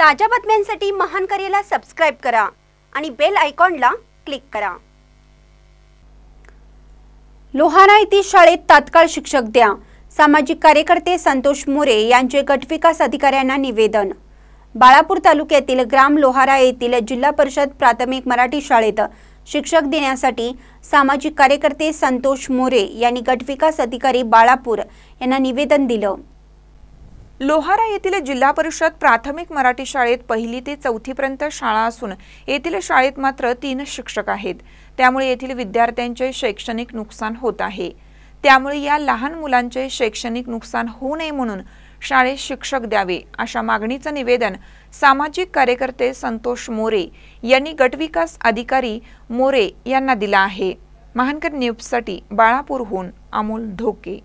ताज्या बातम्यांसाठी महान करेला सबस्क्राईब करा आणि बेल आयकॉनला क्लिक करा लोहारा येथील शाळेत तात्काळ शिक्षक द्या सामाजिक कार्यकर्ते संतोष मोरे यांचे गटविकास अधिकाऱ्यांना निवेदन बाळापूर तालुक्यातील ग्राम लोहारा येथील जिल्हा परिषद प्राथमिक मराठी शाळेत शिक्षक देण्यासाठी सामाजिक कार्यकर्ते संतोष मोरे यांनी गटविकास अधिकारी बाळापूर यांना निवेदन दिलं लोहारा येथील जिल्हा परिषद प्राथमिक मराठी शाळेत पहिली ते चौथीपर्यंत शाळा असून येथील शाळेत मात्र तीन शिक्षक आहेत त्यामुळे येथील विद्यार्थ्यांचे शैक्षणिक नुकसान होत आहे त्यामुळे या लहान मुलांचे शैक्षणिक नुकसान होऊ नये म्हणून शाळेत शिक्षक द्यावे अशा मागणीचं निवेदन सामाजिक कार्यकर्ते संतोष मोरे यांनी गटविकास अधिकारी मोरे यांना दिला आहे महानकर न्यूजसाठी बाळापूरहून अमोल ढोके